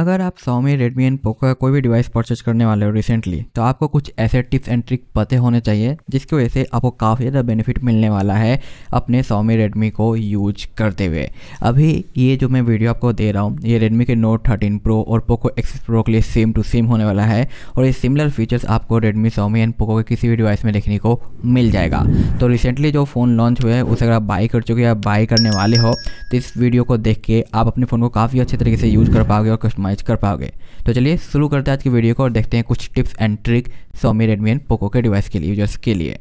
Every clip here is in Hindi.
अगर आप सोमी रेडमी एंड पोको का कोई भी डिवाइस परचेज करने वाले हो रिसेंटली तो आपको कुछ ऐसे टिप्स एंड ट्रिक पते होने चाहिए जिसकी वजह से आपको काफ़ी ज़्यादा बेनिफिट मिलने वाला है अपने सोमी रेडमी को यूज करते हुए अभी ये जो मैं वीडियो आपको दे रहा हूँ ये रेडमी के नोट थर्टीन प्रो और पोको एक्स प्रो के लिए सेम टू सेम होने वाला है और ये सिमिलर फीचर्स आपको रेडमी सोमी एंड पोको के किसी भी डिवाइस में देखने को मिल जाएगा तो रिसेंटली जो फ़ोन लॉन्च हुए हैं उसे अगर आप बाई कर चुके या बाई करने वाले हो तो इस वीडियो को देख के आप अपने फ़ोन को काफ़ी अच्छे तरीके से यूज़ कर पाओगे और कस्टमर कस्टमाइज कर पाओगे तो चलिए शुरू करते हैं आज की वीडियो को और देखते हैं कुछ tips and trick Xiaomi Redmi and Poco के डिवाइस के लिए यूजर्स के लिए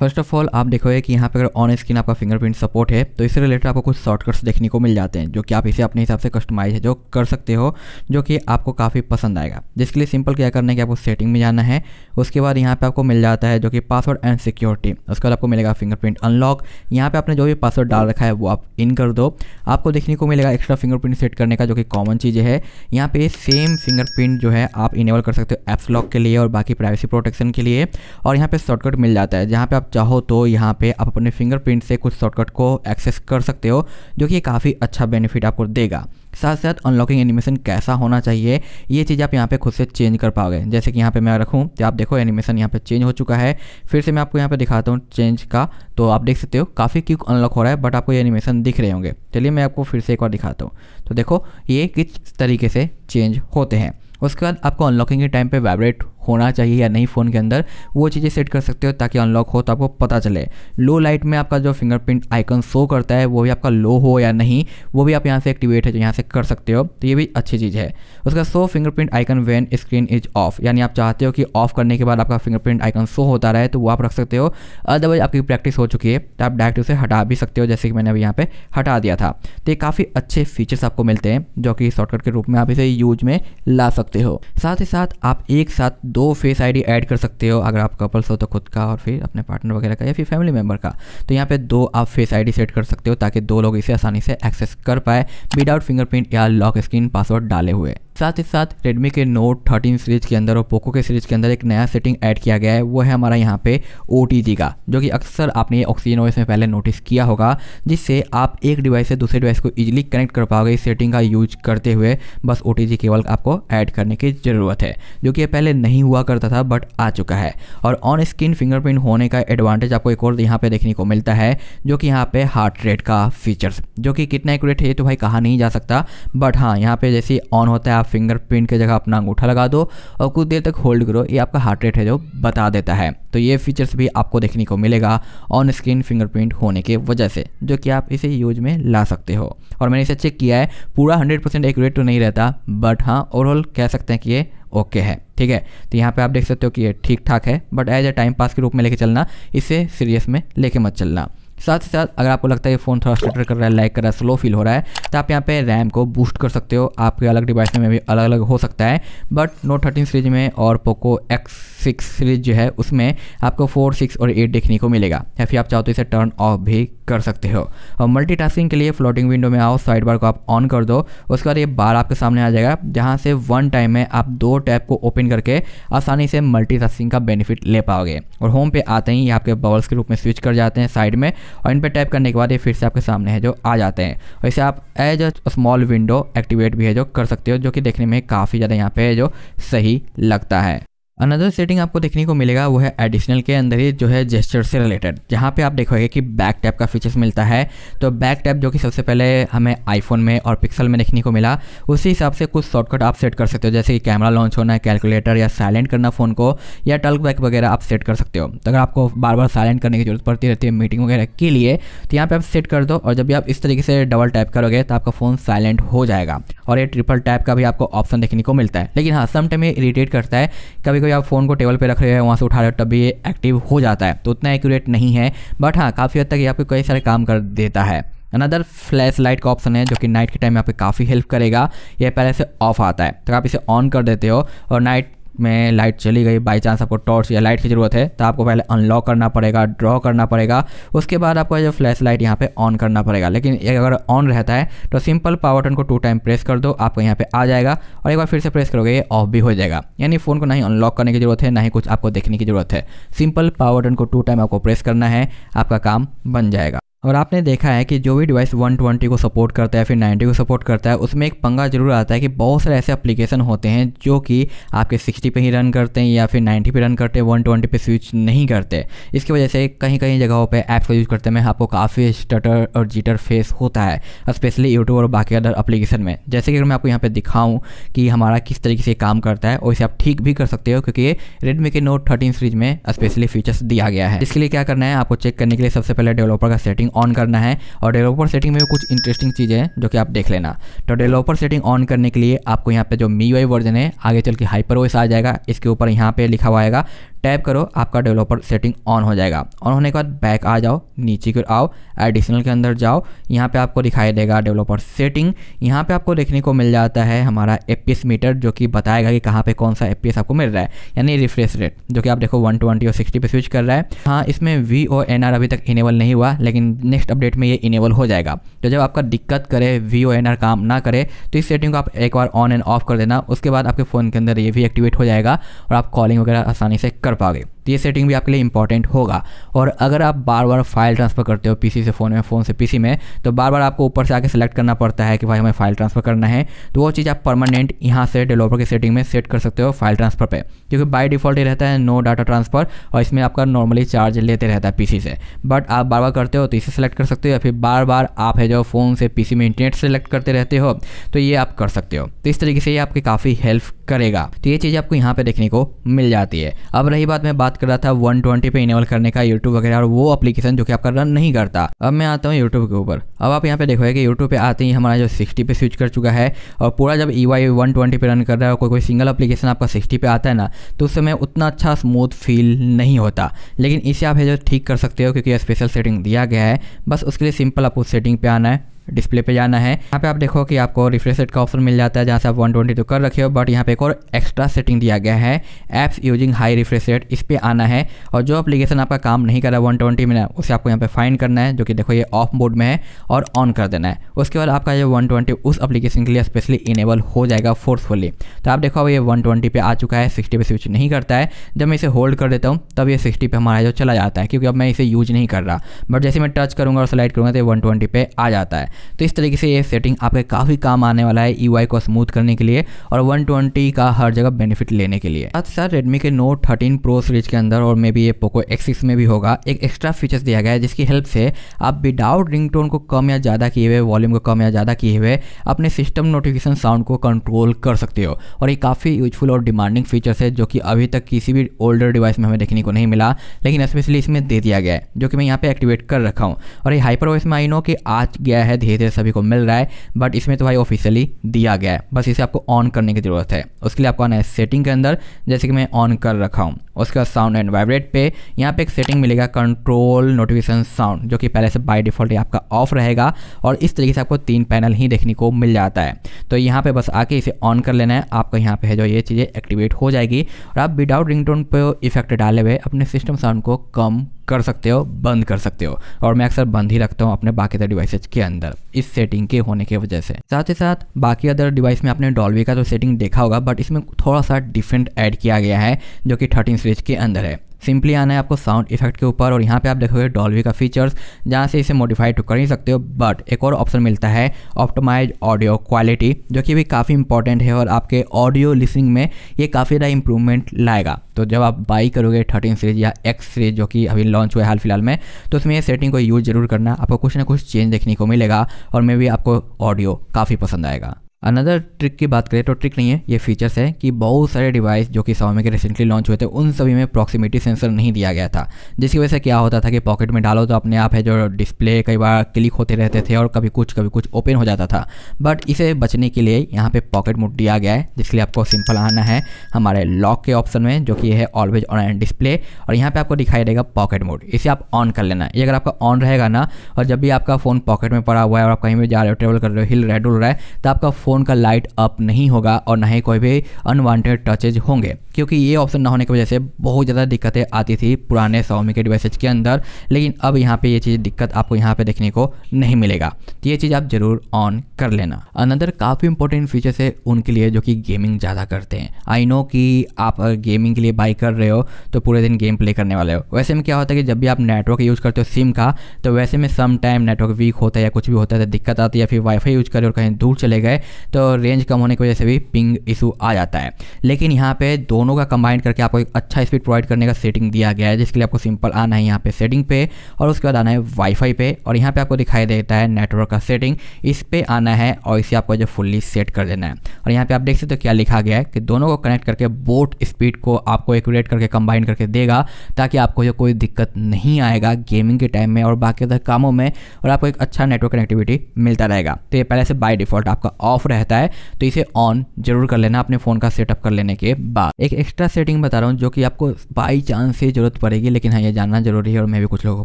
फर्स्ट ऑफ ऑल आप देखोगे कि यहाँ पे अगर ऑन स्क्रीन आपका फिंगरप्रिंट सपोर्ट है तो इससे रिलेटेड आपको कुछ शॉर्टकट्स देखने को मिल जाते हैं जो कि आप इसे अपने हिसाब से कस्टमाइज है जो कर सकते हो जो कि आपको काफ़ी पसंद आएगा जिसके लिए सिंपल क्या करना है कि आपको सेटिंग में जाना है उसके बाद यहाँ पर आपको मिल जाता है जो कि पासवर्ड एंड सिक्योरिटी उसके बाद आपको मिलेगा फिंगरप्रिंट अनलॉक यहाँ पर आपने जो भी पासवर्ड डाल रखा है वो आप इन कर दो आपको देखने को मिलेगा एक्स्ट्रा फिंगरप्रिंट सेट करने का जो कि कॉमन चीज़ है यहाँ पर सेम फिंगरप्रिंट जो है आप इनेबल कर सकते हो एप्स लॉक के लिए और बाकी प्राइवेसी प्रोटेक्शन के लिए और यहाँ पर शॉर्टकट मिल जाता है जहाँ पर आप आप चाहो तो यहाँ पे आप अपने फिंगरप्रिंट से कुछ शॉर्टकट को एक्सेस कर सकते हो जो कि काफ़ी अच्छा बेनिफिट आपको देगा साथ साथ अनलॉकिंग एनिमेशन कैसा होना चाहिए ये चीज़ आप यहाँ पे खुद से चेंज कर पाओगे जैसे कि यहाँ पे मैं रखूँ तो आप देखो एनिमेशन यहाँ पे चेंज हो चुका है फिर से मैं आपको यहाँ पे दिखाता हूँ चेंज का तो आप देख सकते हो काफ़ी क्यूक अनलॉक हो रहा है बट आपको ये एनिमेशन दिख रहे होंगे चलिए मैं आपको फिर से एक बार दिखाता हूँ तो देखो ये किस तरीके से चेंज होते हैं उसके बाद आपको अनलॉकिंग के टाइम पर वाइब्रेट होना चाहिए या नहीं फ़ोन के अंदर वो चीज़ें सेट कर सकते हो ताकि अनलॉक हो तो आपको पता चले लो लाइट में आपका जो फिंगरप्रिंट आइकन शो करता है वो भी आपका लो हो या नहीं वो भी आप यहाँ से एक्टिवेट है यहाँ से कर सकते हो तो ये भी अच्छी चीज़ है उसका show fingerprint icon when screen is off यानी आप चाहते हो कि ऑफ करने के बाद आपका फिंगरप्रिंट आइकन शो होता रहे तो वो आप रख सकते हो अदरवाइज आपकी प्रैक्टिस हो चुकी है तो आप डायरेक्ट उसे हटा भी सकते हो जैसे कि मैंने अभी यहाँ पर हटा दिया था तो ये काफ़ी अच्छे फीचर्स आपको मिलते हैं जो कि शॉर्टकट के रूप में आप इसे यूज में ला सकते हो साथ ही साथ आप एक साथ दो फेस आईडी ऐड कर सकते हो अगर आप कपल्स हो तो खुद का और फिर अपने पार्टनर वगैरह का या फिर फैमिली मेम्बर का तो यहाँ पे दो आप फेस आईडी सेट कर सकते हो ताकि दो लोग इसे आसानी से एक्सेस कर पाए विदाउट फिंगरप्रिंट या लॉक स्क्रीन पासवर्ड डाले हुए साथ ही साथ रेडमी के नोट थर्टीन सीरीज के अंदर और पोको के सीरीज के अंदर एक नया सेटिंग ऐड किया गया है वो है हमारा यहाँ पे ओ का जो कि अक्सर आपने ऑक्सीजन ओएस में पहले नोटिस किया होगा जिससे आप एक डिवाइस से दूसरे डिवाइस को ईजिली कनेक्ट कर पाओगे इस सेटिंग का यूज करते हुए बस ओ केवल आपको ऐड करने की ज़रूरत है जो कि पहले नहीं हुआ करता था बट आ चुका है और ऑन स्क्रीन फिंगरप्रिंट होने का एडवांटेज आपको एक और यहाँ पर देखने को मिलता है जो कि यहाँ पर हार्ट रेट का फीचर्स जो कि कितना एकट है ये तो भाई कहा नहीं जा सकता बट हाँ यहाँ पर जैसे ऑन होता है आप फिंगरप्रिंट की जगह अपना अंगूठा लगा दो और कुछ देर तक होल्ड करो ये आपका हार्ट रेट है जो बता देता है तो ये फीचर्स भी आपको देखने को मिलेगा ऑन स्क्रीन फिंगरप्रिंट होने की वजह से जो कि आप इसे यूज में ला सकते हो और मैंने इसे चेक किया है पूरा हंड्रेड परसेंट एक्यूरेट तो नहीं रहता बट हाँ ओवरऑल कह सकते हैं कि ये ओके okay है ठीक है तो यहाँ पे आप देख सकते हो कि ये ठीक ठाक है but as a time pass के रूप में लेके चलना इसे सीरियस में लेके मत चलना साथ ही साथ अगर आपको लगता है ये फ़ोन थोड़ा स्टर कर रहा है लाइक कर रहा है स्लो फील हो रहा है तो आप यहाँ पे रैम को बूस्ट कर सकते हो आपके अलग डिवाइस में भी अलग अलग हो सकता है बट नोट थर्टीन सीरीज में और पोको एक्स सिक्स सीरीज जो है उसमें आपको फोर सिक्स और एट देखने को मिलेगा या फिर आप चाहो तो इसे टर्न ऑफ भी कर सकते हो और मल्टीटास्किंग के लिए फ्लोटिंग विंडो में आओ साइड बार को आप ऑन कर दो उसके बाद ये बार आपके सामने आ जाएगा जहाँ से वन टाइम में आप दो टैब को ओपन करके आसानी से मल्टीटास्किंग का बेनिफिट ले पाओगे और होम पे आते ही आपके बबल्स के रूप में स्विच कर जाते हैं साइड में और इन पर टाइप करने के बाद ये फिर से आपके सामने है जो आ जाते हैं और इसे आप as a small window activate भी है जो कर सकते हो जो कि देखने में काफ़ी ज़्यादा यहाँ पे जो सही लगता है अनदर सेटिंग आपको देखने को मिलेगा वो है एडिशनल के अंदर ही जो है जेस्चर से रिलेटेड जहाँ पे आप देखोगे कि बैक टैप का फीचर्स मिलता है तो बैक टैप जो कि सबसे पहले हमें आईफोन में और पिक्सल में देखने को मिला उसी हिसाब से कुछ शॉर्टकट आप सेट कर सकते हो जैसे कि कैमरा लॉन्च होना है कैलकुलेटर या साइलेंट करना फ़ोन को या टल्क बैक वगैरह आप सेट कर सकते हो तो अगर आपको बार बार साइलेंट करने की जरूरत पड़ती रहती है मीटिंग वगैरह के लिए तो यहाँ पर आप सेट कर दो और जब भी आप इस तरीके से डबल टैप करोगे तो आपका फ़ोन साइलेंट हो जाएगा और ये ट्रिपल टैप का भी आपको ऑप्शन देखने को मिलता है लेकिन हाँ समाइम ये इरीटेट करता है कभी हो आप फ़ोन को टेबल पर रख रहे हो वहाँ से उठा रहे हो तब भी ये एक्टिव हो जाता है तो उतना एक्यूरेट नहीं है बट हाँ काफ़ी हद तक ये आपको कई सारे काम कर देता है अनदर फ्लैश लाइट का ऑप्शन है जो कि नाइट के टाइम में आपको काफ़ी हेल्प करेगा यह पहले से ऑफ आता है तो आप इसे ऑन कर देते हो और नाइट में लाइट चली गई बाई चांस आपको टॉर्च या लाइट की ज़रूरत है तो आपको पहले अनलॉक करना पड़ेगा ड्रॉ करना पड़ेगा उसके बाद आपको जो फ्लैश लाइट यहाँ पे ऑन करना पड़ेगा लेकिन ये अगर ऑन रहता है तो सिंपल पावर बटन को टू टाइम प्रेस कर दो आपको यहाँ पे आ जाएगा और एक बार फिर से प्रेस करोगे ये ऑफ भी हो जाएगा यानी फ़ोन को ना ही अनलॉक करने की ज़रूरत है ना ही कुछ आपको देखने की ज़रूरत है सिंपल पावर बटन को टू टाइम आपको प्रेस करना है आपका काम बन जाएगा और आपने देखा है कि जो भी डिवाइस 120 को सपोर्ट करता है फिर 90 को सपोर्ट करता है उसमें एक पंगा जरूर आता है कि बहुत सारे ऐसे एप्लीकेशन होते हैं जो कि आपके 60 पे ही रन करते हैं या फिर 90 पे रन करते हैं 120 पे स्विच नहीं करते इसकी वजह से कहीं कहीं जगहों पे ऐप्स का यूज़ करते में आपको काफ़ी स्टटर और जीटर फेस होता है स्पेशली यूट्यूब और बाकी अदर अपलीकेशन में जैसे कि मैं आपको यहाँ पर दिखाऊँ कि हमारा किस तरीके से काम करता है और इसे आप ठीक भी कर सकते हो क्योंकि रेडमी के नोट थर्टीन सीरीज में स्पेशली फीचर्स दिया गया है इसके लिए क्या करना है आपको चेक करने के लिए सबसे पहले डेवलपर का सेटिंग ऑन करना है और डेवलपर सेटिंग में भी कुछ इंटरेस्टिंग चीज़ें हैं जो कि आप देख लेना तो डेवलपर सेटिंग ऑन करने के लिए आपको यहाँ पे जो मी वर्जन है आगे चल के हाइपर आ जाएगा इसके ऊपर यहाँ पे लिखा हुआ आएगा टैप करो आपका डेवलपर सेटिंग ऑन हो जाएगा ऑन होने के बाद बैक आ जाओ नीचे की आओ एडिशनल के अंदर जाओ यहाँ पे आपको दिखाई देगा डेवलपर सेटिंग यहाँ पे आपको देखने को मिल जाता है हमारा ए मीटर जो कि बताएगा कि कहाँ पे कौन सा ए आपको मिल रहा है यानी रिफ्रेश रेट जो कि आप देखो वन ट्वेंटी और सिक्सटी पे स्विच कर रहा है हाँ इसमें वी ओ एन अभी तक इनेबल नहीं हुआ लेकिन नेक्स्ट अपडेट में ये इनेबल हो जाएगा तो जब आपका दिक्कत करे वी ओ एन काम ना करे तो इस सेटिंग को आप एक बार ऑन एंड ऑफ कर देना उसके बाद आपके फ़ोन के अंदर ये भी एक्टिवेट हो जाएगा और आप कॉलिंग वगैरह आसानी से कर कर पाए तो ये सेटिंग भी आपके लिए इंपॉर्टेंट होगा और अगर आप बार बार फाइल ट्रांसफ़र करते हो पीसी से फ़ोन में फ़ोन से पीसी में तो बार बार आपको ऊपर से आके सेलेक्ट करना पड़ता है कि भाई हमें फाइल ट्रांसफ़र करना है तो वो चीज़ आप परमानेंट यहाँ से डेवलपर की सेटिंग में सेट कर सकते हो फाइल ट्रांसफ़र पर क्योंकि बाई डिफ़ॉल्ट ये रहता है नो डाटा ट्रांसफ़र और इसमें आपका नॉर्मली चार्ज लेते रहता है पीसी से बट आप बार बार करते हो तो इसे सेलेक्ट कर सकते हो या फिर बार बार आप है जो फ़ोन से पीसी में इंटरनेट सेलेक्ट करते रहते हो तो ये आप कर सकते हो तो इस तरीके से ये आपकी काफ़ी हेल्प करेगा तो ये चीज़ आपको यहाँ पर देखने को मिल जाती है अब रही बात मैं बात कर रहा था वन ट्वेंटी पे इनेबल करने का यूट्यूब वगैरह और वो अपलीकेशन जो कि आपका रन नहीं करता अब मैं आता हूँ यूट्यूब के ऊपर अब आप यहाँ पे देखोगे कि यूट्यूब पे आते ही हमारा जो सिक्सटी पे स्विच कर चुका है और पूरा जब ई वाई वन ट्वेंटी पे रन कर रहा है और कोई कोई सिंगल अपलीकेशन आपका सिक्सटी पे आता है ना तो उस समय उतना अच्छा स्मूथ फील नहीं होता लेकिन इसे आप जो ठीक कर सकते हो क्योंकि स्पेशल सेटिंग दिया गया है बस उसके लिए सिंपल आपको सेटिंग पे आना है डिस्प्ले पे जाना है यहाँ पे आप देखो कि आपको रिफ्रेश रेट का ऑप्शन मिल जाता है जहाँ से आप 120 तो कर रखे हो बट यहाँ पे एक और एक्स्ट्रा सेटिंग दिया गया है apps using high refresh rate इस पर आना है और जो एप्लीकेशन आपका काम नहीं कर रहा है वन ट्वेंटी में उसे आपको यहाँ पे फाइंड करना है जो कि देखो ये ऑफ मोड में है और ऑन कर देना है उसके बाद आपका ये वन ट्वेंटी उस अपलीकेशन के लिए स्पेशली इनेबल हो जाएगा फोर्सफुली तो आप देखो ये वन ट्वेंटी पर आ चुका है सिक्सटी पे स्विच नहीं करता है जब मैं इसे होल्ड कर देता हूँ तब ये सिक्सटी पे हमारा जो चला जाता है क्योंकि अब मैं इसे यूज नहीं कर रहा बट जैसे मैं टच करूँगा और सिलेक्ट करूँगा तो ये वन ट्वेंटी पे आ जाता है तो इस तरीके से ये सेटिंग आपके काफ़ी काम आने वाला है ई e को स्मूथ करने के लिए और 120 का हर जगह बेनिफिट लेने के लिए साथ साथ रेडमी के नोट थर्टीन प्रो सीरीज के अंदर और मे बी ये पोको एक्सिस में भी होगा एक एक्स्ट्रा फीचर्स दिया गया है जिसकी हेल्प से आप विदाउट रिंग को कम या ज़्यादा किए हुए वॉल्यूम को कम या ज़्यादा किए हुए अपने सिस्टम नोटिफिकेशन साउंड को कंट्रोल कर सकते हो और ये काफ़ी यूजफुल और डिमांडिंग फीचर्स है जो कि अभी तक किसी भी ओल्डर डिवाइस में हमें देखने को नहीं मिला लेकिन स्पेशली इसमें दे दिया गया है जो कि मैं यहाँ पे एक्टिवेट कर रखा हूँ और ये हाइपर वॉइस में आई नो कि आज गया है धीरे धीरे सभी को मिल रहा है बट इसमें तो भाई ऑफिशियली दिया गया है बस इसे आपको ऑन करने की ज़रूरत है उसके लिए आपको आना है सेटिंग के अंदर जैसे कि मैं ऑन कर रखा हूँ उसके बाद साउंड एंड वाइब्रेट पे यहाँ पे एक सेटिंग मिलेगा कंट्रोल नोटिफिकेशन साउंड जो कि पहले से बाय डिफॉल्ट आपका ऑफ रहेगा और इस तरीके से आपको तीन पैनल ही देखने को मिल जाता है तो यहाँ पे बस आके इसे ऑन कर लेना है आपका यहाँ पे है जो ये चीज़ें एक्टिवेट हो जाएगी और आप विदाउट रिंगटोन पर इफेक्ट डाले हुए अपने सिस्टम साउंड को कम कर सकते हो बंद कर सकते हो और मैं अक्सर बंद ही रखता हूँ अपने बाकी अदर डिवाइसेज के अंदर इस सेटिंग के होने की वजह से साथ ही साथ बाकी अदर डिवाइस में आपने डॉल्वी का तो सेटिंग देखा होगा बट इसमें थोड़ा सा डिफरेंट ऐड किया गया है जो कि थर्टीन स्विच के अंदर है सिंपली आना है आपको साउंड इफेक्ट के ऊपर और यहाँ पे आप देखोगे डॉल्वी का फीचर्स जहाँ से इसे मॉडिफाई तो कर ही सकते हो बट एक और ऑप्शन मिलता है ऑप्टोमाइज ऑडियो क्वालिटी जो कि भी काफ़ी इंपॉर्टेंट है और आपके ऑडियो लिसनिंग में ये काफ़ी ज़्यादा इंप्रूवमेंट लाएगा तो जब आप बाई करोगे थर्टीन सीरीज या एक्स सीरीज जो कि अभी लॉन्च हुआ है हाल फिलहाल में तो उसमें ये सेटिंग को यूज़ जरूर करना आपको कुछ ना कुछ चेंज देखने को मिलेगा और मे भी आपको ऑडियो काफ़ी पसंद आएगा अनदर ट्रिक की बात करें तो ट्रिक नहीं है ये फीचर्स है कि बहुत सारे डिवाइस जो कि में के रिसेंटली लॉन्च हुए थे उन सभी में प्रॉक्सिमिटी सेंसर नहीं दिया गया था जिसकी वजह से क्या होता था कि पॉकेट में डालो तो अपने आप है जो डिस्प्ले कई बार क्लिक होते रहते थे और कभी कुछ कभी कुछ ओपन हो जाता था बट इसे बचने के लिए यहाँ पर पॉकेट मोड दिया गया है जिसके लिए आपको सिंपल आना है हमारे लॉक के ऑप्शन में जो कि है ऑलवेज ऑन एंड डिस्प्ले और यहाँ पर आपको दिखाई देगा पॉकेट मोड इसे आप ऑन कर लेना ये अगर आपका ऑन रहेगा ना और जब भी आपका फ़ोन पॉकेट में पड़ा हुआ है और आप कहीं भी जा रहे हो ट्रेवल कर रहे हो हिल रहे डुल रहा है तो आपका फ़ोन का लाइट अप नहीं होगा और ना ही कोई भी अनवांटेड टचेज होंगे क्योंकि ये ऑप्शन ना होने की वजह से बहुत ज़्यादा दिक्कतें आती थी पुराने सौमी के डिवाइसेज के अंदर लेकिन अब यहाँ पे ये चीज़ दिक्कत आपको यहाँ पे देखने को नहीं मिलेगा तो ये चीज़ आप ज़रूर ऑन कर लेना अनदर काफ़ी इंपॉर्टेंट फीचर्स है उनके लिए जो कि गेमिंग ज़्यादा करते हैं आई नो कि आप गेमिंग के लिए बाई कर रहे हो तो पूरे दिन गेम प्ले करने वाले हो वैसे में क्या होता है कि जब भी आप नेटवर्क यूज़ करते हो सिम का तो वैसे में सम टाइम नेटवर्क वीक होता है या कुछ भी होता है तो दिक्कत आती है या फिर वाईफाई यूज़ करें और कहीं दूर चले गए तो रेंज कम होने की वजह से भी पिंग इशू आ जाता है लेकिन यहाँ पे दोनों का कंबाइंड करके आपको एक अच्छा स्पीड प्रोवाइड करने का सेटिंग दिया गया है जिसके लिए आपको सिंपल आना है यहाँ पे सेटिंग पे और उसके बाद आना है वाईफाई पे और यहाँ पे आपको दिखाई देता है नेटवर्क का सेटिंग इस पर आना है और इसे आपको जो फुल्ली सेट कर देना है और यहाँ पर आप देख सकते हो क्या लिखा गया है कि दोनों को कनेक्ट करके बोट स्पीड को आपको एकुरेट करके कंबाइन करके देगा ताकि आपको जो कोई दिक्कत नहीं आएगा गेमिंग के टाइम में और बाकी अदर कामों में और आपको एक अच्छा नेटवर्क कनेक्टिविटी मिलता रहेगा तो ये पहले से बाई डिफॉल्ट आपका ऑफ रहता है तो इसे ऑन जरूर कर लेना अपने फ़ोन का सेटअप कर लेने के बाद एक एक्स्ट्रा सेटिंग बता रहा हूँ जो कि आपको बाई चांस से ज़रूरत पड़ेगी लेकिन हाँ ये जानना जरूरी है और मैं भी कुछ लोगों को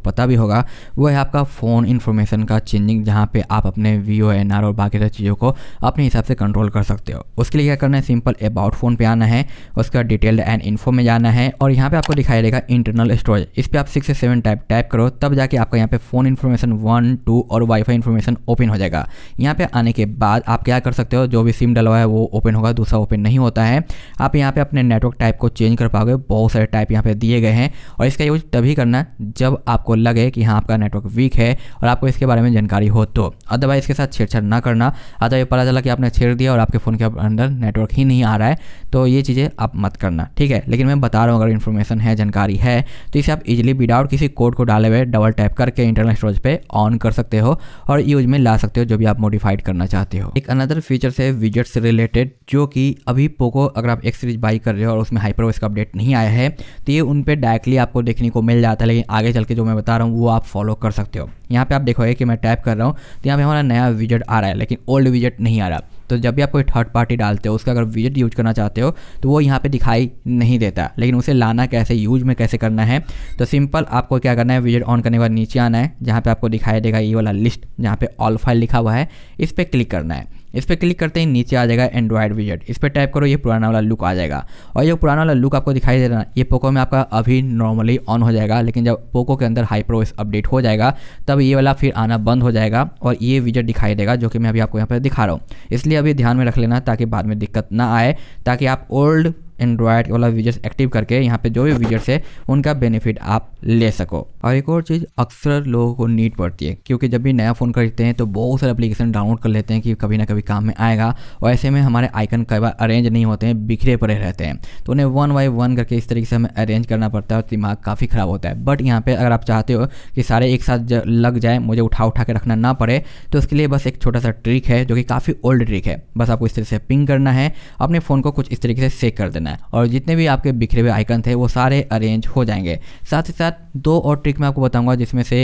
पता भी होगा वो है आपका फ़ोन इन्फॉर्मेशन का चेंजिंग जहाँ पे आप अपने वी ओ एन आर और बाकी सब चीज़ों को अपने हिसाब से कंट्रोल कर सकते हो उसके लिए क्या करना है सिंपल अबाउट फ़ोन पे आना है उसका डिटेल्ड एंड इन्फो में जाना है और यहाँ पे आपको दिखाई देगा इंटरनल स्टोरेज इस पर आप सिक्स से सेवन टाइप टाइप करो तब जाके आपका यहाँ पे फ़ोन इन्फॉर्मेशन वन टू और वाईफाई इन्फॉर्मेशन ओपन हो जाएगा यहाँ पे आने के बाद आप क्या कर सकते हो जो भी सिम डलवा है वो ओपन होगा दूसरा ओपन नहीं होता है आप यहाँ पे अपने नेटवर्क टाइप को चेंज कर पाओगे बहुत सारे टाइप यहाँ पे दिए गए हैं और इसका यूज तभी करना जब आपको लगे कि हाँ आपका नेटवर्क वीक है और आपको इसके बारे में जानकारी हो तो अदरवाइज इसके साथ छेड़छाड़ ना करना अदर ये पता चला कि आपने छेड़ दिया और आपके फ़ोन के अंदर नेटवर्क ही नहीं आ रहा है तो ये चीज़ें आप मत करना ठीक है लेकिन मैं बता रहा हूँ अगर इन्फॉर्मेशन है जानकारी है तो इसे आप इजिली विदाउट किसी कोड को डाले हुए डबल टैप करके इंटरनल स्टोरेज पर ऑन कर सकते हो और यूज में ला सकते हो जो भी आप मॉडिफाइड करना चाहते हो एक अनदर फीचर्स है विजेट से रिलेटेड जो कि अभी पोको अगर आप एक सीरीज बाई कर रहे हो और उसमें हाइपरवेस का अपडेट नहीं आया है तो ये उन पर डायरेक्टली आपको देखने को मिल जाता है लेकिन आगे चल के जो मैं बता रहा हूँ वो आप फॉलो कर सकते हो यहाँ पे आप देखोगे कि मैं टाइप कर रहा हूँ तो यहाँ पे हमारा नया विजट आ रहा है लेकिन ओल्ड विजट नहीं आ रहा तो जब भी आप कोई थर्ड पार्टी डालते हो उसका अगर विजट यूज करना चाहते हो तो वो यहाँ पे दिखाई नहीं देता लेकिन उसे लाना कैसे यूज में कैसे करना है तो सिंपल आपको क्या करना है विजट ऑन करने के बाद नीचे आना है जहाँ पे आपको दिखाई देगा ये वाला लिस्ट जहाँ पे ऑल फाइल लिखा हुआ है इस पर क्लिक करना है इस पर क्लिक करते ही नीचे आ जाएगा एंड्रॉयड विजेट इस पर टाइप करो ये पुराना वाला लुक आ जाएगा और ये पुराना वाला लुक आपको दिखाई दे रहा है ये पोको में आपका अभी नॉर्मली ऑन हो जाएगा लेकिन जब पोको के अंदर हाई प्रोस अपडेट हो जाएगा तब ये वाला फिर आना बंद हो जाएगा और ये विजट दिखाई देगा जो कि मैं अभी आपको यहाँ पर दिखा रहा हूँ इसलिए अभी ध्यान में रख लेना ताकि बाद में दिक्कत ना आए ताकि आप ओल्ड एंड्रॉयड वाला विजर्स एक्टिव करके यहाँ पे जो भी विजर्स है उनका बेनिफिट आप ले सको और एक और चीज़ अक्सर लोगों को नीड पड़ती है क्योंकि जब भी नया फ़ोन खरीदते हैं तो बहुत सारे एप्लीकेशन डाउनलोड कर लेते हैं कि कभी ना कभी काम में आएगा और ऐसे में हमारे आइकन कई बार अरेंज नहीं होते हैं बिखरे पड़े रहते हैं तो उन्हें वन बाई वन करके इस तरीके से हमें अरेंज करना पड़ता है और दिमाग काफ़ी ख़राब होता है बट यहाँ पर अगर आप चाहते हो कि सारे एक साथ लग जाए मुझे उठा उठा के रखना ना पड़े तो उसके लिए बस एक छोटा सा ट्रिक है जो कि काफ़ी ओल्ड ट्रिक है बस आपको इस तरह से पिंग करना है अपने फ़ोन को कुछ इस तरीके से सेक कर देना है है और जितने भी आपके बिखरे हुए आइकन थे वो सारे अरेंज हो जाएंगे साथ ही साथ दो और ट्रिक मैं आपको बताऊँगा जिसमें से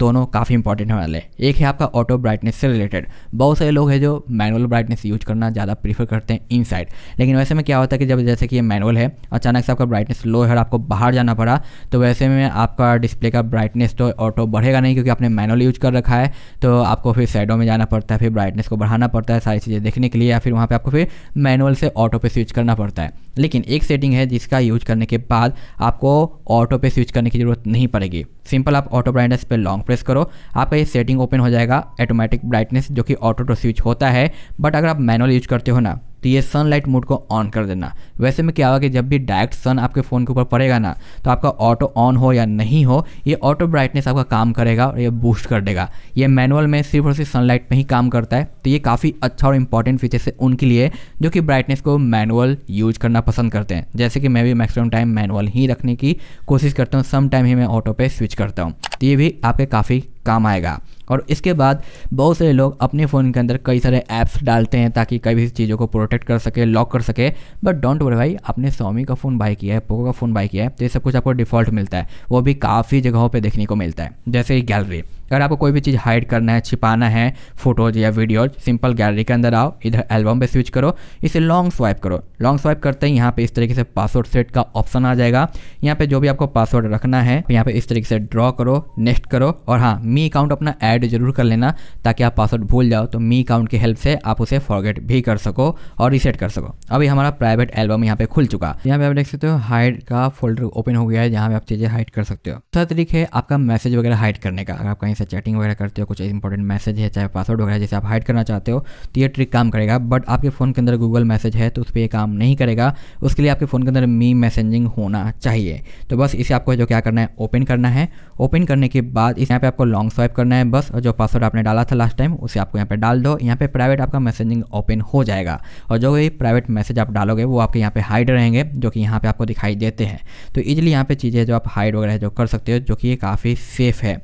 दोनों काफ़ी इंपॉर्टेंट होने वाले एक है आपका ऑटो ब्राइटनेस से रिलेटेड बहुत सारे लोग हैं जो मैनुअल ब्राइटनेस यूज करना ज़्यादा प्रीफर करते हैं इन साइड लेकिन वैसे में क्या होता है कि जब जैसे कि ये मैनुअल है अचानक से आपका ब्राइटनेस लो है और आपको बाहर जाना पड़ा तो वैसे में आपका डिस्प्ले का ब्राइटनेस तो ऑटो बढ़ेगा नहीं क्योंकि आपने मैनुअल यूज कर रखा है तो आपको फिर साइडों में जाना पड़ता है फिर ब्राइटनेस को बढ़ाना पड़ता है सारी चीज़ें देखने के लिए या फिर वहाँ पर आपको फिर मैनुअल से ऑटो पर स्विच करना पड़ता है लेकिन एक सेटिंग है जिसका यूज करने के बाद आपको ऑटो पे स्विच करने की ज़रूरत नहीं पड़ेगी सिंपल आप ऑटो ब्राइटनेस पे लॉन्ग प्रेस करो आपका ये सेटिंग ओपन हो जाएगा ऑटोमेटिक ब्राइटनेस जो कि ऑटो टू स्विच होता है बट अगर आप मैनुअल यूज करते हो ना तो ये सनलाइट मोड को ऑन कर देना वैसे में क्या होगा कि जब भी डायरेक्ट सन आपके फ़ोन के ऊपर पड़ेगा ना तो आपका ऑटो ऑन हो या नहीं हो ये ऑटो ब्राइटनेस आपका काम करेगा और ये बूस्ट कर देगा ये मैनुअल में सिर्फ और सिर्फ सनलाइट में ही काम करता है तो ये काफ़ी अच्छा और इंपॉर्टेंट फीचर्स है उनके लिए जो कि ब्राइटनेस को मैनुअल यूज करना पसंद करते हैं जैसे कि मैं भी मैक्सिमम टाइम मैनुअल ही रखने की कोशिश करता हूँ सम टाइम ही मैं ऑटो पर स्विच करता हूँ तो ये भी आपके काफ़ी काम आएगा और इसके बाद बहुत सारे लोग अपने फ़ोन के अंदर कई सारे ऐप्स डालते हैं ताकि कई भी चीज़ों को प्रोटेक्ट कर सके लॉक कर सके बट डोंट वरी भाई आपने स्वामी का फ़ोन बाई किया है पोको का फ़ोन बाई किया है तो ये सब कुछ आपको डिफ़ॉल्ट मिलता है वो भी काफ़ी जगहों पर देखने को मिलता है जैसे गैलरी अगर आपको कोई भी चीज़ हाइड करना है छिपाना है फोटोज या वीडियोज सिंपल गैलरी के अंदर आओ इधर एल्बम पे स्विच करो इसे लॉन्ग स्वाइप करो लॉन्ग स्वाइप करते ही यहाँ पे इस तरीके से पासवर्ड सेट का ऑप्शन आ जाएगा यहाँ पे जो भी आपको पासवर्ड रखना है यहाँ पे इस तरीके से ड्रॉ करो नेक्स्ट करो और हाँ मी अकाउंट अपना ऐड फॉरगेट जरूर कर लेना ताकि आप पासवर्ड भूल जाओ तो मी अकाउंट की हेल्प से आप उसे फॉरगेट भी कर सको और रीसेट कर सको अभी हमारा प्राइवेट एल्बम यहाँ पे खुल चुका यहाँ पे आप देख सकते हो हाइड का फोल्डर ओपन हो गया है जहाँ पे आप चीज़ें हाइड कर सकते हो दूसरा तरीका है आपका मैसेज वगैरह हाइड करने का अगर आप कहीं से चैटिंग वगैरह करते हो कुछ इंपॉर्टेंट मैसेज है चाहे पासवर्ड वगैरह जैसे आप हाइड करना चाहते हो तो ये ट्रिक काम करेगा बट आपके फ़ोन के अंदर गूगल मैसेज है तो उस पर यह काम नहीं करेगा उसके लिए आपके फ़ोन के अंदर मी मैसेजिंग होना चाहिए तो बस इसे आपको जो क्या करना है ओपन करना है ओपन करने के बाद इस यहाँ पे आपको लॉन्ग स्वाइप करना है बस बस जो पासवर्ड आपने डाला था लास्ट टाइम उसे आपको यहाँ पे डाल दो यहाँ पे प्राइवेट आपका मैसेजिंग ओपन हो जाएगा और जो भी प्राइवेट मैसेज आप डालोगे वो आपके यहाँ पे हाइड रहेंगे जो कि यहाँ पे आपको दिखाई देते हैं तो ईजिली यहाँ पे चीज़ें जो आप हाइड वगैरह जो कर सकते हो जो कि ये काफ़ी सेफ है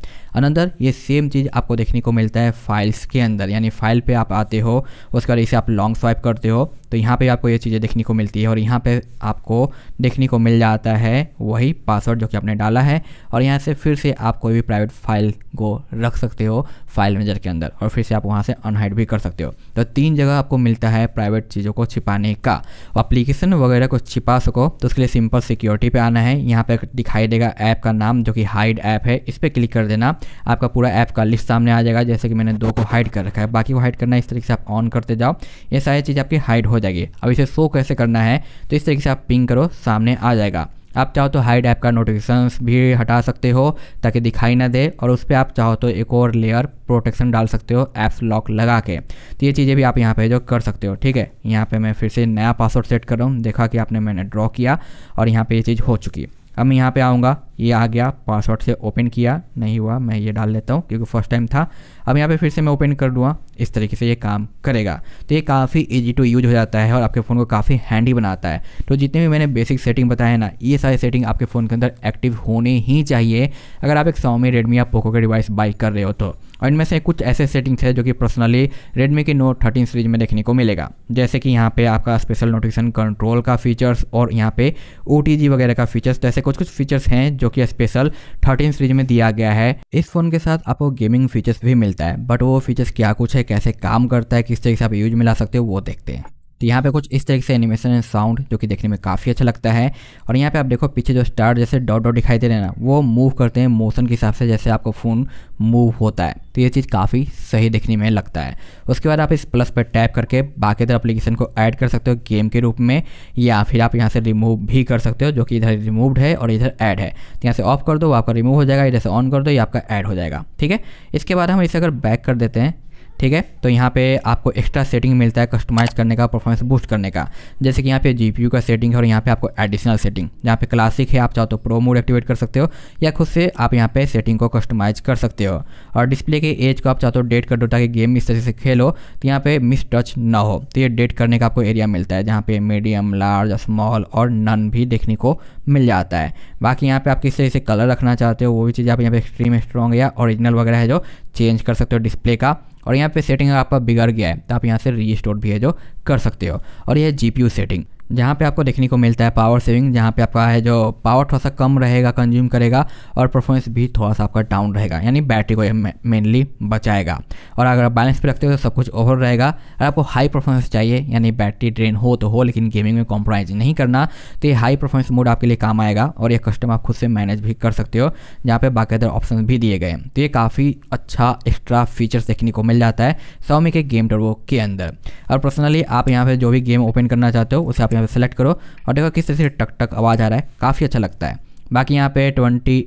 अनदर ये सेम चीज़ आपको देखने को मिलता है फाइल्स के अंदर यानी फाइल पे आप आते हो उसके बाद इसे आप लॉन्ग स्वाइप करते हो तो यहाँ पे आपको ये चीज़ें देखने को मिलती है और यहाँ पे आपको देखने को मिल जाता है वही पासवर्ड जो कि आपने डाला है और यहाँ से फिर से आप कोई भी प्राइवेट फाइल को रख सकते हो फाइल मैनेजर के अंदर और फिर से आप वहाँ से अनहाइड भी कर सकते हो तो तीन जगह आपको मिलता है प्राइवेट चीज़ों को छिपाने का अप्लीकेशन तो वगैरह को छिपा सको तो उसके लिए सिंपल सिक्योरिटी पर आना है यहाँ पर दिखाई देगा ऐप का नाम जो कि हाइड ऐप है इस पर क्लिक कर देना आपका पूरा ऐप का लिस्ट सामने आ जाएगा जैसे कि मैंने दो को हाइड कर रखा है बाकी को हाइड करना इस तरीके से आप ऑन करते जाओ ये सारी चीज़ आपकी हाइड हो जाएगी अब इसे शो कैसे करना है तो इस तरीके से आप पिंग करो सामने आ जाएगा आप चाहो तो हाइड ऐप का नोटिफिकेशन भी हटा सकते हो ताकि दिखाई ना दे और उस पर आप चाहो तो एक और लेयर प्रोटेक्शन डाल सकते हो ऐप्स लॉक लगा के तो ये चीज़ें भी आप यहाँ पे जो कर सकते हो ठीक है यहाँ पे मैं फिर से नया पासवर्ड सेट कर रहा हूँ देखा कि आपने मैंने ड्रॉ किया और यहाँ पे ये चीज़ हो चुकी है अब मैं यहाँ पे आऊँगा ये आ गया पासवर्ड से ओपन किया नहीं हुआ मैं ये डाल लेता हूँ क्योंकि फर्स्ट टाइम था अब यहाँ पे फिर से मैं ओपन कर दूँगा इस तरीके से ये काम करेगा तो ये काफ़ी ईजी टू यूज हो जाता है और आपके फ़ोन को काफ़ी हैंडी बनाता है तो जितने भी मैंने बेसिक सेटिंग बताए ना ये सारे सेटिंग आपके फ़ोन के अंदर एक्टिव होने ही चाहिए अगर आप एक सौमी रेडमी या पोको का डिवाइस बाई कर रहे हो तो और इनमें से कुछ ऐसे सेटिंग्स है जो कि पर्सनली रेडमी के नोट थर्टीन सीरीज में देखने को मिलेगा जैसे कि यहाँ पे आपका स्पेशल नोटिफिकेशन कंट्रोल का फीचर्स और यहाँ पे ओ वगैरह का फीचर्स जैसे कुछ कुछ फीचर्स हैं जो कि स्पेशल थर्टीन सीरीज में दिया गया है इस फोन के साथ आपको गेमिंग फीचर्स भी मिलता है बट वो फीचर्स क्या कुछ है कैसे काम करता है किस तरीके से आप यूज मिला सकते हो वो देखते हैं तो यहाँ पे कुछ इस तरीके से एनिमेशन एंड साउंड जो कि देखने में काफ़ी अच्छा लगता है और यहाँ पे आप देखो पीछे जो स्टार जैसे डॉट डॉट दिखाई दे रहे हैं ना वो मूव करते हैं मोशन के हिसाब से जैसे आपका फ़ोन मूव होता है तो ये चीज़ काफ़ी सही देखने में लगता है उसके बाद आप इस प्लस पर टैप करके बाकी इधर अप्लीकेशन को ऐड कर सकते हो गेम के रूप में या फिर आप यहाँ से रिमूव भी कर सकते हो जो कि इधर रिमूव्ड है और इधर ऐड है तो यहाँ से ऑफ कर दो आपका रिमूव हो जाएगा इधर से ऑन कर दो ये आपका ऐड हो जाएगा ठीक है इसके बाद हम इसे अगर बैक कर देते हैं ठीक है तो यहाँ पे आपको एक्स्ट्रा सेटिंग मिलता है कस्टमाइज़ करने का परफॉर्मेंस बूस्ट करने का जैसे कि यहाँ पे जी का सेटिंग है और यहाँ पे आपको एडिशनल सेटिंग यहाँ पे क्लासिक है आप चाहो तो प्रो मोड एक्टिवेट कर सकते हो या खुद से आप यहाँ पे सेटिंग को कस्टमाइज़ कर सकते हो और डिस्प्ले के एज को आप चाहो तो डेट कर दो ताकि गेम इस तरह से खेलो तो यहाँ पर मिस टच ना हो तो ये डेट करने का आपको एरिया मिलता है जहाँ पर मीडियम लार्ज स्मॉल और नन भी देखने को मिल जाता है बाकी यहाँ पर आप किस तरह से कलर रखना चाहते हो वो भी चीज़ आप यहाँ पे एक्सट्रीम स्ट्रॉन्ग या ओरिजिनल वगैरह है जो चेंज कर सकते हो डिस्प्ले का और यहाँ पे सेटिंग आपका बिगड़ गया है तो आप यहाँ से रिस्टोर भी है जो कर सकते हो और यह जी सेटिंग जहाँ पे आपको देखने को मिलता है पावर सेविंग जहाँ पे आपका है जो पावर थोड़ा सा कम रहेगा कंज्यूम करेगा और परफॉर्मेंस भी थोड़ा सा आपका डाउन रहेगा यानी बैटरी को मेनली बचाएगा और अगर आप बैलेंस पे रखते हो तो सब कुछ ओवर रहेगा अगर आपको हाई परफॉर्मेंस चाहिए यानी बैटरी ड्रेन हो तो हो लेकिन गेमिंग में कॉम्प्रोमाइज़ नहीं करना तो ये हाई परफॉर्मेंस मोड आपके लिए काम आएगा और ये कस्टम आप खुद से मैनेज भी कर सकते हो जहाँ पर अदर ऑप्शन भी दिए गए तो ये काफ़ी अच्छा एक्स्ट्रा फीचर्स देखने को मिल जाता है सौमी के गेम टर्वो के अंदर और पर्सनली आप यहाँ पर जो भी गेम ओपन करना चाहते हो उसे आप यहाँ पे सेलेक्ट करो और देखो किस तरह से टक टक आवाज़ आ रहा है काफ़ी अच्छा लगता है बाकी यहाँ पे ट्वेंटी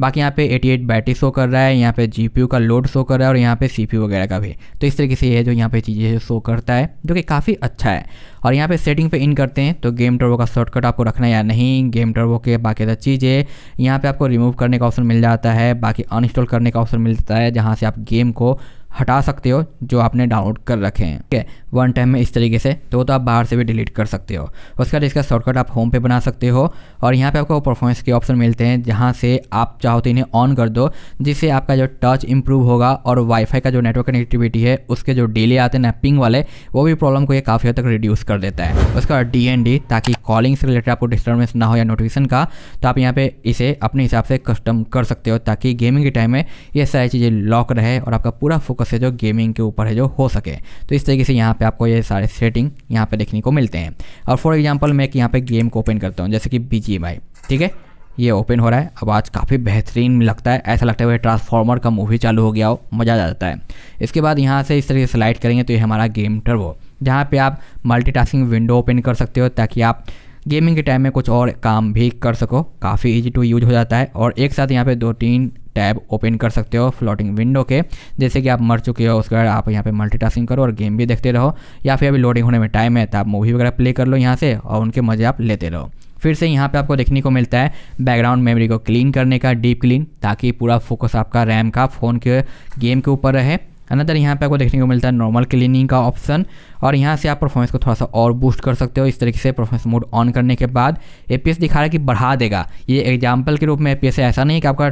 बाकी यहाँ पे 88 बैटरी शो कर रहा है यहाँ पे जीपीयू का लोड शो कर रहा है और यहाँ पे सी वगैरह का भी तो इस तरीके से ये जो यहाँ पे चीज़ें शो करता है जो कि काफ़ी अच्छा है और यहाँ पे सेटिंग पे इन करते हैं तो गेम टर्बो का शॉर्टकट आपको रखना है या नहीं गेम टर्बो के बाकी चीज़ें यहाँ पर आपको रिमूव करने का ऑप्शन मिल जाता है बाकी अनइंस्टॉल करने का ऑप्शन मिल जाता है जहाँ से आप गेम को हटा सकते हो जो आपने डाउनलोड कर रखे हैं ठीक है वन टाइम में इस तरीके से तो वो तो आप बाहर से भी डिलीट कर सकते हो उसके बाद इसका शॉर्टकट आप होम पे बना सकते हो और यहाँ पे आपको परफॉर्मेंस के ऑप्शन मिलते हैं जहाँ से आप चाहो तो इन्हें ऑन कर दो जिससे आपका जो टच इम्प्रूव होगा और वाईफाई का जो नेटवर्क कनेक्टिविटी है उसके जो डिले आते हैं नैपिंग वाले वो भी प्रॉब्लम को ये काफ़ी हद तक रिड्यूस कर देता है उसका डी एन डी ताकि कॉलिंग से रिलेटेड आपको डिस्टर्बेंस ना हो या नोटिफिकेशन का तो आप यहाँ पर इसे अपने हिसाब से कस्टम कर सकते हो ताकि गेमिंग के टाइम में ये सारी चीज़ें लॉक रहे और आपका पूरा फोकस फोकस है जो गेमिंग के ऊपर है जो हो सके तो इस तरीके से यहाँ पे आपको ये सारे सेटिंग यहाँ पे देखने को मिलते हैं और फॉर एग्जाम्पल मैं एक यहाँ पे गेम को ओपन करता हूँ जैसे कि बी ठीक है ये ओपन हो रहा है आवाज़ काफ़ी बेहतरीन लगता है ऐसा लगता है ट्रांसफॉर्मर का मूवी चालू हो गया हो मज़ा आ जाता है इसके बाद यहाँ से इस तरीके से स्लाइड करेंगे तो ये हमारा गेम टर्बो जहाँ पे आप मल्टीटास्किंग विंडो ओपन कर सकते हो ताकि आप गेमिंग के टाइम में कुछ और काम भी कर सको काफ़ी इजी टू यूज हो जाता है और एक साथ यहाँ पे दो तीन टैब ओपन कर सकते हो फ्लोटिंग विंडो के जैसे कि आप मर चुके हो उसके बाद आप यहाँ पे मल्टीटास्किंग करो और गेम भी देखते रहो या फिर अभी लोडिंग होने में टाइम है तो आप मूवी वगैरह प्ले कर लो यहाँ से और उनके मज़े आप लेते रहो फिर से यहाँ पे आपको देखने को मिलता है बैकग्राउंड मेमोरी को क्लीन करने का डीप क्लीन ताकि पूरा फोकस आपका रैम का फ़ोन के गेम के ऊपर रहे अनदर यहाँ पे आपको देखने को मिलता है नॉर्मल क्लीनिंग का ऑप्शन और यहाँ से आप परफॉर्मेंस को थोड़ा सा और बूस्ट कर सकते हो इस तरीके से परफॉर्मेंस मोड ऑन करने के बाद ए दिखा रहा है कि बढ़ा देगा ये एग्जाम्पल के रूप में ए ऐसा नहीं है कि आपका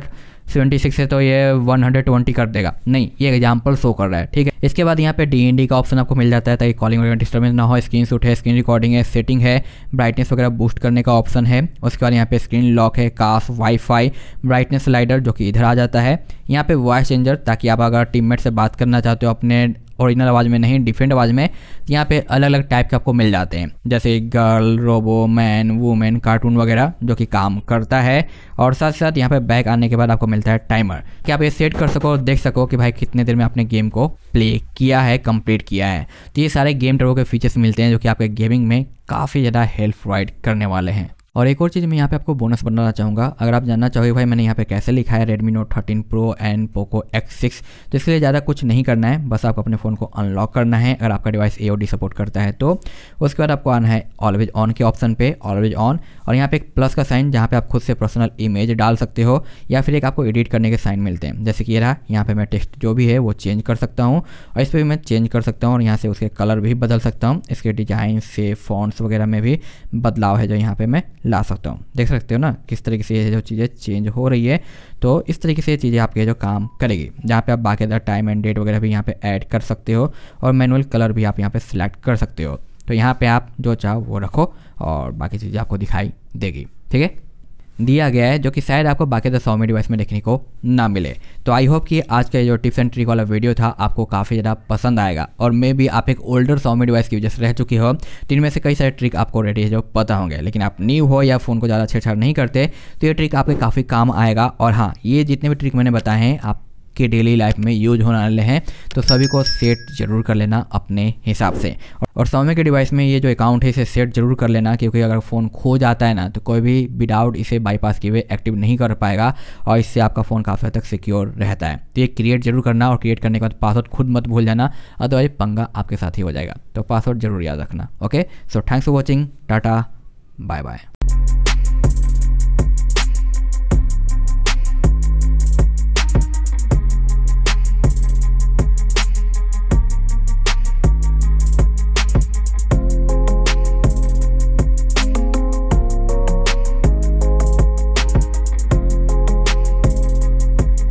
सेवेंटी सिक्स है तो ये वन हंड्रेड ट्वेंटी कर देगा नहीं ये एग्जाम्पल शो कर रहा है ठीक है इसके बाद यहाँ पे डी एन डी का ऑप्शन आपको मिल जाता है ताकि कॉलिंग वगैरह डिस्टर्बेंस ना हो स्क्रीन शूट है स्क्रीन रिकॉर्डिंग है सेटिंग है ब्राइटनेस वगैरह बूस्ट करने का ऑप्शन है उसके बाद यहाँ पे स्क्रीन लॉक है कास वाईफाई ब्राइटनेस स्लाइडर जो कि इधर आ जाता है यहाँ पे वॉइस चेंजर ताकि आप अगर टीममेट से बात करना चाहते हो अपने ओरिजिनल आवाज़ में नहीं डिफरेंट आवाज़ में तो यहाँ पे अलग अलग टाइप के आपको मिल जाते हैं जैसे girl robo man women cartoon वगैरह जो कि काम करता है और साथ साथ यहाँ पे बैक आने के बाद आपको मिलता है टाइमर कि आप ये सेट कर सको देख सको कि भाई कितने देर में आपने गेम को प्ले किया है कम्प्लीट किया है तो ये सारे गेम टर्बो के फीचर्स मिलते हैं जो कि आपके गेमिंग में काफ़ी ज़्यादा हेल्प प्रोवाइड करने वाले हैं और एक और चीज़ मैं यहाँ पे आपको बोनस बनाना चाहूँगा अगर आप जानना चाहोगे भाई मैंने यहाँ पे कैसे लिखा है Redmi Note 13 Pro and Poco X6 तो इसके लिए ज़्यादा कुछ नहीं करना है बस आपको अपने फ़ोन को अनलॉक करना है अगर आपका डिवाइस ए सपोर्ट करता है तो उसके बाद आपको आना है ऑलवेज ऑन के ऑप्शन पे ऑलवेज ऑन और यहाँ पे एक प्लस का साइन जहाँ पर आप खुद से पर्सनल इमेज डाल सकते हो या फिर एक आपको एडिट करने के साइन मिलते हैं जैसे कि ये रहा यहाँ पर मैं टेक्स्ट जो भी है वो चेंज कर सकता हूँ और इस पर भी मैं चेंज कर सकता हूँ और यहाँ से उसके कलर भी बदल सकता हूँ इसके डिजाइन से फॉन्ट्स वगैरह में भी बदलाव है जो यहाँ पर मैं ला सकता हूँ देख सकते हो ना किस तरीके से ये जो चीज़ें चेंज हो रही है तो इस तरीके से ये चीज़ें आपके जो काम करेगी जहाँ पे आप बाकायदा टाइम एंड डेट वगैरह भी यहाँ पे ऐड कर सकते हो और मैनुअल कलर भी आप यहाँ पे सिलेक्ट कर सकते हो तो यहाँ पे आप जो चाहो वो रखो और बाकी चीज़ें आपको दिखाई देगी ठीक है दिया गया है जो कि शायद आपको बाकी दस सौमी डिवाइस में देखने को ना मिले तो आई होप कि आज का जो टिप्स एंड ट्रिक वाला वीडियो था आपको काफ़ी ज़्यादा पसंद आएगा और मे भी आप एक ओल्डर सौमी डिवाइस की वजह से रह चुकी हो तो इनमें से कई सारे ट्रिक आपको रेडी है जो पता होंगे लेकिन आप न्यू हो या फ़ोन को ज़्यादा छेड़छाड़ नहीं करते तो ये ट्रिक आपके काफ़ी काम आएगा और हाँ ये जितने भी ट्रिक मैंने बताए हैं आप के डेली लाइफ में यूज होने वाले हैं तो सभी को सेट जरूर कर लेना अपने हिसाब से और सौमे के डिवाइस में ये जो अकाउंट है इसे सेट जरूर कर लेना क्योंकि अगर फ़ोन खो जाता है ना तो कोई भी विदाउट इसे बाईपास किए हुए एक्टिव नहीं कर पाएगा और इससे आपका फ़ोन काफ़ी हद तक सिक्योर रहता है तो ये क्रिएट जरूर करना और क्रिएट करने के बाद पासवर्ड खुद मत भूल जाना अदरवाइज पंगा आपके साथ ही हो जाएगा तो पासवर्ड जरूर याद रखना okay so thanks for watching tata bye bye